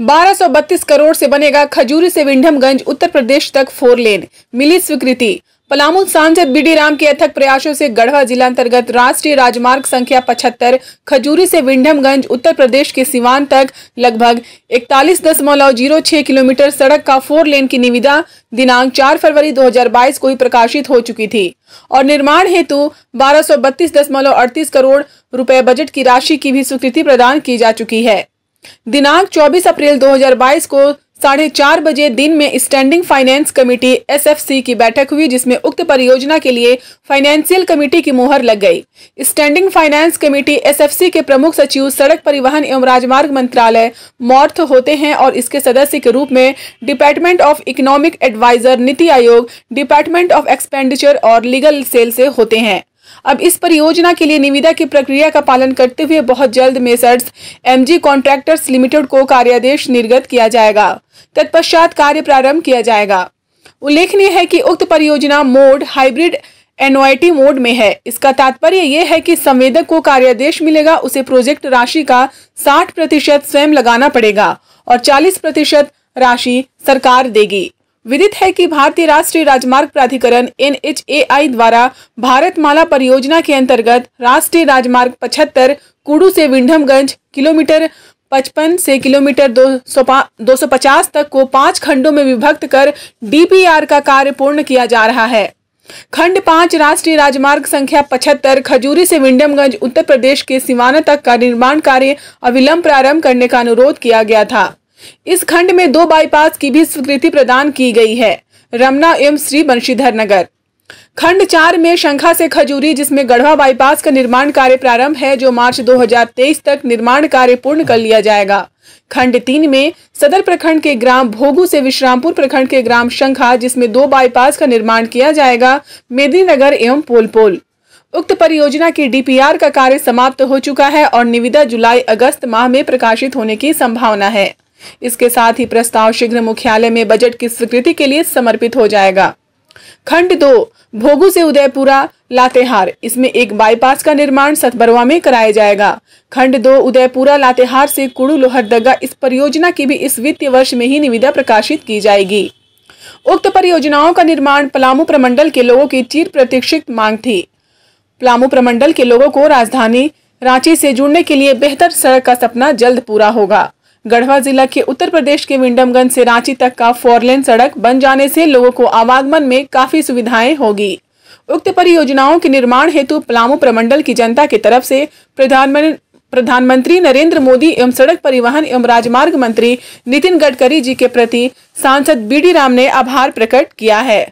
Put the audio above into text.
1232 करोड़ से बनेगा खजूरी से विंडमगंज उत्तर प्रदेश तक फोर लेन मिली स्वीकृति पलामू सांसद बी डी राम के अथक प्रयासों से गढ़वा जिला अंतर्गत राष्ट्रीय राजमार्ग संख्या 75 खजूरी से विंडमगंज उत्तर प्रदेश के सिवान तक लगभग इकतालीस दशमलव जीरो छह किलोमीटर सड़क का फोर लेन की निविदा दिनांक 4 फरवरी 2022 को ही प्रकाशित हो चुकी थी और निर्माण हेतु बारह करोड़ रुपए बजट की राशि की भी स्वीकृति प्रदान की जा चुकी है दिनांक 24 अप्रैल 2022 को साढ़े चार बजे दिन में स्टैंडिंग फाइनेंस कमेटी एसएफसी की बैठक हुई जिसमें उक्त परियोजना के लिए फाइनेंशियल कमेटी की मुहर लग गई स्टैंडिंग फाइनेंस कमेटी एसएफसी के प्रमुख सचिव सड़क परिवहन एवं राजमार्ग मंत्रालय मॉर्थ होते हैं और इसके सदस्य के रूप में department of economic adviser NITI Aayog department of expenditure और लीगल सेल से होते हैं अब इस परियोजना के लिए निविदा की प्रक्रिया का पालन करते हुए बहुत जल्द मेसर्स एमजी कॉन्ट्रैक्टर्स लिमिटेड को कार्यादेश निर्गत किया जाएगा तत्पश्चात कार्य प्रारंभ किया जाएगा उल्लेखनीय है कि उक्त परियोजना मोड हाइब्रिड एनोआईटी मोड में है इसका तात्पर्य यह है कि संवेदक को कार्यादेश मिलेगा उसे प्रोजेक्ट राशि का 60 प्रतिशत स्वयं लगाना पड़ेगा और 40 प्रतिशत राशि सरकार देगी विदित है कि भारतीय राष्ट्रीय राजमार्ग प्राधिकरण एन द्वारा भारत माला परियोजना के अंतर्गत राष्ट्रीय राजमार्ग पचहत्तर कुड़ू से विंडमगंज किलोमीटर पचपन से किलोमीटर दो सौ पचास तक को पांच खंडों में विभक्त कर डीपीआर का कार्य पूर्ण किया जा रहा है खंड पांच राष्ट्रीय राजमार्ग संख्या पचहत्तर खजूरी से विंडमगंज उत्तर प्रदेश के सिवाना तक का निर्माण कार्य अविलंब प्रारंभ करने का अनुरोध किया गया था इस खंड में दो बाईपास की भी स्वीकृति प्रदान की गई है रमना एवं श्री बंशीधर नगर खंड चार में शंखा से खजूरी जिसमें गढ़वा बाईपास का निर्माण कार्य प्रारंभ है जो मार्च 2023 तक निर्माण कार्य पूर्ण कर लिया जाएगा खंड तीन में सदर प्रखंड के ग्राम भोगू से विश्रामपुर प्रखंड के ग्राम शंखा जिसमें दो बाईपास का निर्माण किया जाएगा मेदिनीनगर एवं पोलपोल उक्त परियोजना की डीपीआर का कार्य समाप्त हो चुका है और निविदा जुलाई अगस्त माह में प्रकाशित होने की संभावना है इसके साथ ही प्रस्ताव शीघ्र मुख्यालय में बजट की स्वीकृति के लिए समर्पित हो जाएगा खंड दो भोगू से उदयपुरा लातेहार इसमें एक बाईपास का निर्माण सतबरवा में कराया जाएगा खंड दो उदयपुरा लातेहार से कुड़ू लोहरदगा इस परियोजना की भी इस वित्तीय वर्ष में ही निविदा प्रकाशित की जाएगी उक्त परियोजनाओं का निर्माण पलामू प्रमंडल के लोगों की चीर प्रतीक्षित मांग थी पलामू प्रमंडल के लोगों को राजधानी रांची से जुड़ने के लिए बेहतर सड़क का सपना जल्द पूरा होगा गढ़वा जिला के उत्तर प्रदेश के विंडमगंज से रांची तक का फोरलेन सड़क बन जाने से लोगों को आवागमन में काफी सुविधाएं होगी उक्त परियोजनाओं के निर्माण हेतु पलामू प्रमंडल की जनता की तरफ से प्रधानमंत्री प्रधानमंत्री नरेंद्र मोदी एवं सड़क परिवहन एवं राजमार्ग मंत्री नितिन गडकरी जी के प्रति सांसद बी राम ने आभार प्रकट किया है